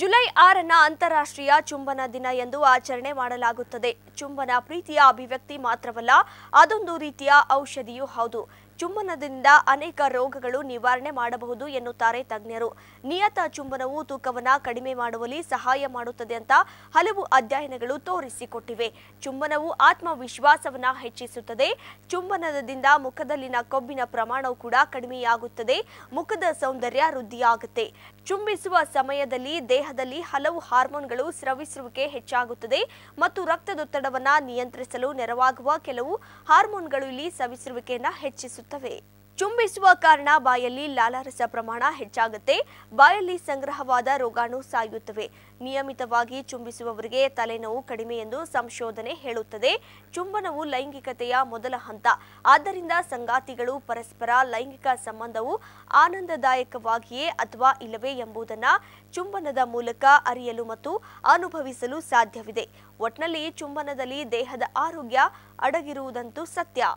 July ಆರನ ಅಂತಾರಾಷ್ಟ್ರೀಯ ಚುಂಬನ ದಿನ ಎಂದು ಆಚರಣೆ ಮಾಡಲಾಗುತ್ತದೆ ಚುಂಬನ ಪ್ರೀತಿಯ ಅಭಿವ್ಯಕ್ತಿ ಮಾತ್ರವಲ್ಲ ಅದೊಂದು ರೀತಿಯ ಔಷಧಿಯೂ ಹೌದು ಚುಂಬನದಿಂದ ಅನೇಕ ರೋಗಗಳು ನಿವಾರಣೆ ಮಾಡಬಹುದು ಎನ್ನುತ್ತಾರೆ ತಜ್ಞರು ನಿಯತ ಚುಂಬನವು ತೂಕವನ್ನು ಕಡಿಮೆ ಮಾಡುವಲ್ಲಿ ಸಹಾಯ ಮಾಡುತ್ತದೆ ಅಂತ ಹಲವು ಅಧ್ಯಯನಗಳು ತೋರಿಸಿಕೊಟ್ಟಿವೆ ಚುಂಬನವು ಆತ್ಮವಿಶ್ವಾಸವನ್ನ ಹೆಚ್ಚಿಸುತ್ತದೆ ಚುಂಬನದಿಂದ ಮುಖದಲ್ಲಿನ ಕೊಬ್ಬಿನ ಪ್ರಮಾಣವು ಕೂಡ ಕಡಿಮೆಯಾಗುತ್ತದೆ ಮುಖದ ಸೌಂದರ್ಯ ವೃದ್ಧಿಯಾಗುತ್ತೆ ಚುಂಬಿಸುವ ಸಮಯದಲ್ಲಿ ದೇಹದಲ್ಲಿ ಹಲವು ಹಾರ್ಮೋನ್ಗಳು ಸ್ರವಿಸುವಿಕೆ ಹೆಚ್ಚಾಗುತ್ತದೆ ಮತ್ತು ರಕ್ತದೊತ್ತಡವನ್ನು ನಿಯಂತ್ರಿಸಲು ನೆರವಾಗುವ ಕೆಲವು ಹಾರ್ಮೋನ್ಗಳು ಇಲ್ಲಿ ಸವಿಸುವಿಕೆಯನ್ನು ಹೆಚ್ಚಿಸುತ್ತದೆ ಚುಂಬಿಸುವ ಕಾರಣ ಬಾಯಲ್ಲಿ ಲಾಲಾರಸ ಪ್ರಮಾಣ ಹೆಚ್ಚಾಗುತ್ತೆ ಬಾಯಲ್ಲಿ ಸಂಗ್ರಹವಾದ ರೋಗಾಣು ಸಾಯುತ್ತವೆ ನಿಯಮಿತವಾಗಿ ಚುಂಬಿಸುವವರಿಗೆ ತಲೆನೋವು ಕಡಿಮೆ ಎಂದು ಸಂಶೋಧನೆ ಹೇಳುತ್ತದೆ ಚುಂಬನವು ಲೈಂಗಿಕತೆಯ ಮೊದಲ ಹಂತ ಆದ್ದರಿಂದ ಸಂಗಾತಿಗಳು ಪರಸ್ಪರ ಲೈಂಗಿಕ ಸಂಬಂಧವು ಆನಂದದಾಯಕವಾಗಿಯೇ ಅಥವಾ ಇಲ್ಲವೇ ಎಂಬುದನ್ನು ಚುಂಬನದ ಮೂಲಕ ಅರಿಯಲು ಮತ್ತು ಅನುಭವಿಸಲು ಸಾಧ್ಯವಿದೆ ಒಟ್ನಲ್ಲಿ ಚುಂಬನದಲ್ಲಿ ದೇಹದ ಆರೋಗ್ಯ ಅಡಗಿರುವುದಂತೂ ಸತ್ಯ